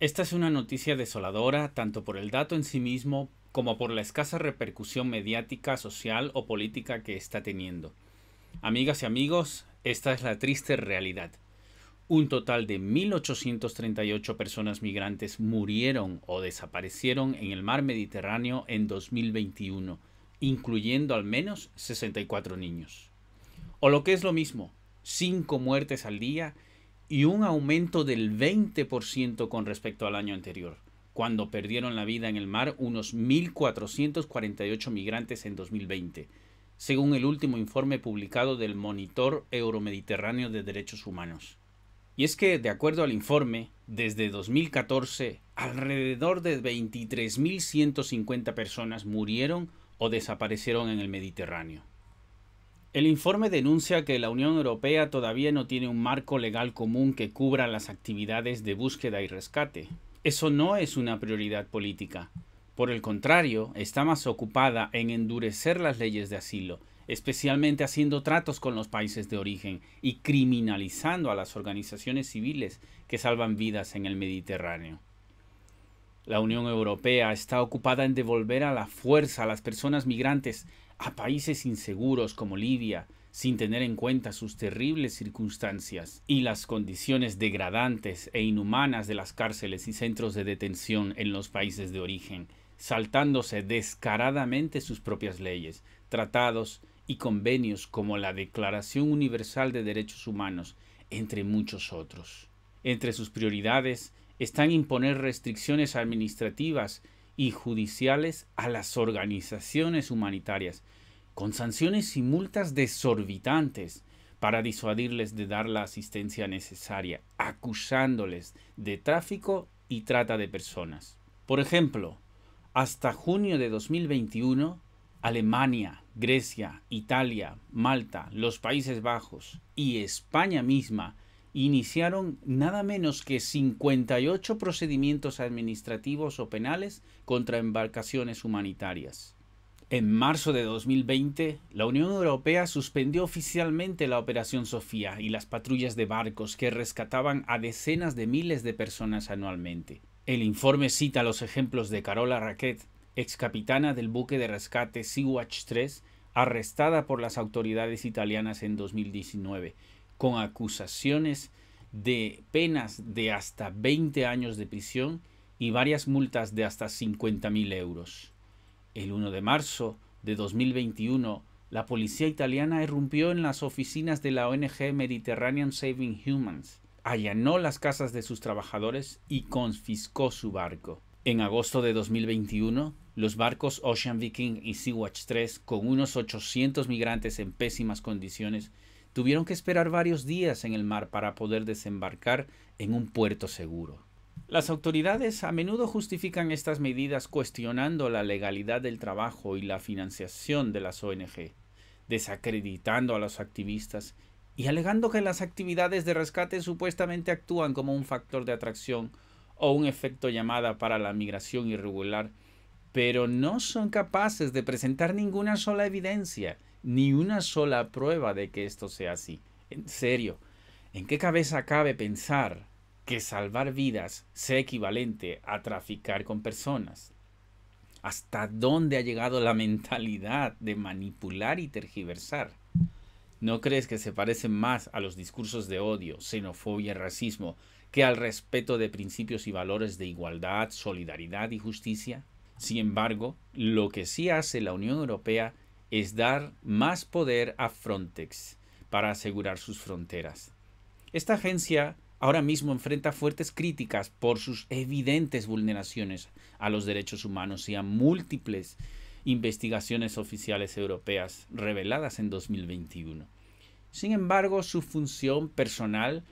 Esta es una noticia desoladora tanto por el dato en sí mismo como por la escasa repercusión mediática, social o política que está teniendo. Amigas y amigos, esta es la triste realidad. Un total de 1.838 personas migrantes murieron o desaparecieron en el mar Mediterráneo en 2021, incluyendo al menos 64 niños. O lo que es lo mismo, 5 muertes al día y un aumento del 20% con respecto al año anterior, cuando perdieron la vida en el mar unos 1.448 migrantes en 2020, según el último informe publicado del Monitor Euromediterráneo de Derechos Humanos. Y es que, de acuerdo al informe, desde 2014, alrededor de 23.150 personas murieron o desaparecieron en el Mediterráneo. El informe denuncia que la Unión Europea todavía no tiene un marco legal común que cubra las actividades de búsqueda y rescate. Eso no es una prioridad política. Por el contrario, está más ocupada en endurecer las leyes de asilo, especialmente haciendo tratos con los países de origen y criminalizando a las organizaciones civiles que salvan vidas en el Mediterráneo. La Unión Europea está ocupada en devolver a la fuerza a las personas migrantes a países inseguros como Libia, sin tener en cuenta sus terribles circunstancias y las condiciones degradantes e inhumanas de las cárceles y centros de detención en los países de origen, saltándose descaradamente sus propias leyes, tratados y convenios como la Declaración Universal de Derechos Humanos, entre muchos otros. Entre sus prioridades están imponer restricciones administrativas y judiciales a las organizaciones humanitarias, con sanciones y multas desorbitantes para disuadirles de dar la asistencia necesaria, acusándoles de tráfico y trata de personas. Por ejemplo, hasta junio de 2021, Alemania, Grecia, Italia, Malta, los Países Bajos y España misma iniciaron nada menos que 58 procedimientos administrativos o penales contra embarcaciones humanitarias. En marzo de 2020, la Unión Europea suspendió oficialmente la Operación Sofía y las patrullas de barcos que rescataban a decenas de miles de personas anualmente. El informe cita los ejemplos de Carola Raquet, ex capitana del buque de rescate Sea-Watch 3, arrestada por las autoridades italianas en 2019, con acusaciones de penas de hasta 20 años de prisión y varias multas de hasta 50.000 euros. El 1 de marzo de 2021, la policía italiana irrumpió en las oficinas de la ONG Mediterranean Saving Humans, allanó las casas de sus trabajadores y confiscó su barco. En agosto de 2021, los barcos Ocean Viking y Sea-Watch 3, con unos 800 migrantes en pésimas condiciones, tuvieron que esperar varios días en el mar para poder desembarcar en un puerto seguro. Las autoridades a menudo justifican estas medidas cuestionando la legalidad del trabajo y la financiación de las ONG, desacreditando a los activistas y alegando que las actividades de rescate supuestamente actúan como un factor de atracción o un efecto llamada para la migración irregular pero no son capaces de presentar ninguna sola evidencia, ni una sola prueba de que esto sea así. En serio, ¿en qué cabeza cabe pensar que salvar vidas sea equivalente a traficar con personas? ¿Hasta dónde ha llegado la mentalidad de manipular y tergiversar? ¿No crees que se parecen más a los discursos de odio, xenofobia y racismo que al respeto de principios y valores de igualdad, solidaridad y justicia? Sin embargo, lo que sí hace la Unión Europea es dar más poder a Frontex para asegurar sus fronteras. Esta agencia ahora mismo enfrenta fuertes críticas por sus evidentes vulneraciones a los derechos humanos y a múltiples investigaciones oficiales europeas reveladas en 2021. Sin embargo, su función personal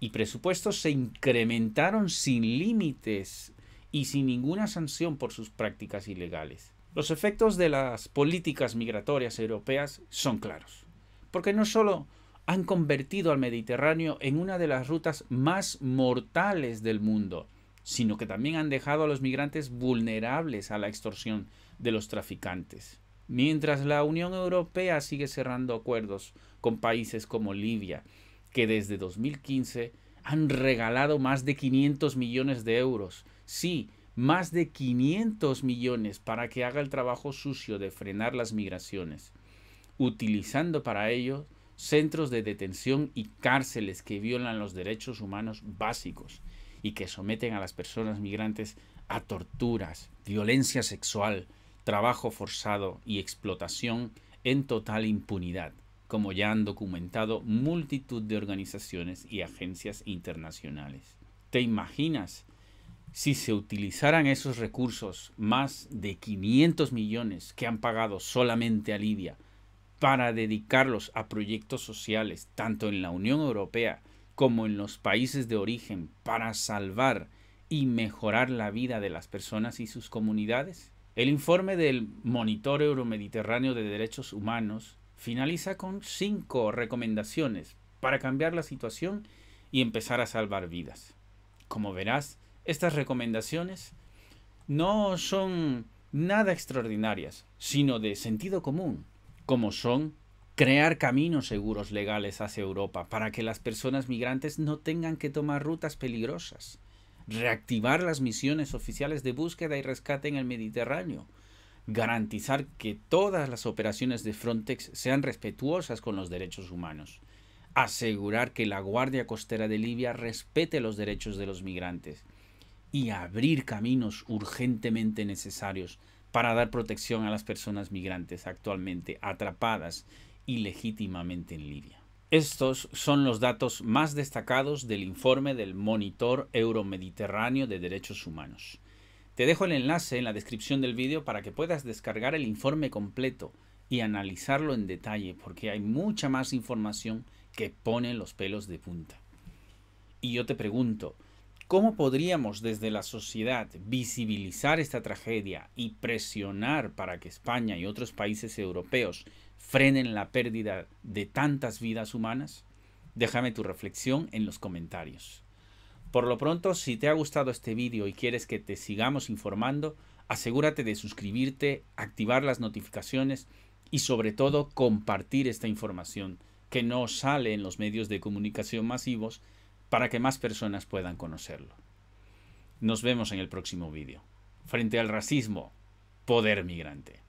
y presupuesto se incrementaron sin límites y sin ninguna sanción por sus prácticas ilegales. Los efectos de las políticas migratorias europeas son claros, porque no solo han convertido al Mediterráneo en una de las rutas más mortales del mundo, sino que también han dejado a los migrantes vulnerables a la extorsión de los traficantes. Mientras la Unión Europea sigue cerrando acuerdos con países como Libia, que desde 2015 han regalado más de 500 millones de euros Sí, más de 500 millones para que haga el trabajo sucio de frenar las migraciones, utilizando para ello centros de detención y cárceles que violan los derechos humanos básicos y que someten a las personas migrantes a torturas, violencia sexual, trabajo forzado y explotación en total impunidad, como ya han documentado multitud de organizaciones y agencias internacionales. ¿Te imaginas si se utilizaran esos recursos, más de 500 millones que han pagado solamente a Libia, para dedicarlos a proyectos sociales, tanto en la Unión Europea como en los países de origen, para salvar y mejorar la vida de las personas y sus comunidades? El informe del Monitor Euromediterráneo de Derechos Humanos finaliza con cinco recomendaciones para cambiar la situación y empezar a salvar vidas. Como verás, estas recomendaciones no son nada extraordinarias, sino de sentido común, como son crear caminos seguros legales hacia Europa para que las personas migrantes no tengan que tomar rutas peligrosas, reactivar las misiones oficiales de búsqueda y rescate en el Mediterráneo, garantizar que todas las operaciones de Frontex sean respetuosas con los derechos humanos, asegurar que la Guardia Costera de Libia respete los derechos de los migrantes, y abrir caminos urgentemente necesarios para dar protección a las personas migrantes actualmente atrapadas ilegítimamente en Libia. Estos son los datos más destacados del informe del Monitor Euromediterráneo de Derechos Humanos. Te dejo el enlace en la descripción del vídeo para que puedas descargar el informe completo y analizarlo en detalle porque hay mucha más información que pone los pelos de punta. Y yo te pregunto, ¿Cómo podríamos desde la sociedad visibilizar esta tragedia y presionar para que España y otros países europeos frenen la pérdida de tantas vidas humanas? Déjame tu reflexión en los comentarios. Por lo pronto, si te ha gustado este vídeo y quieres que te sigamos informando, asegúrate de suscribirte, activar las notificaciones y sobre todo compartir esta información que no sale en los medios de comunicación masivos para que más personas puedan conocerlo. Nos vemos en el próximo vídeo. Frente al racismo, poder migrante.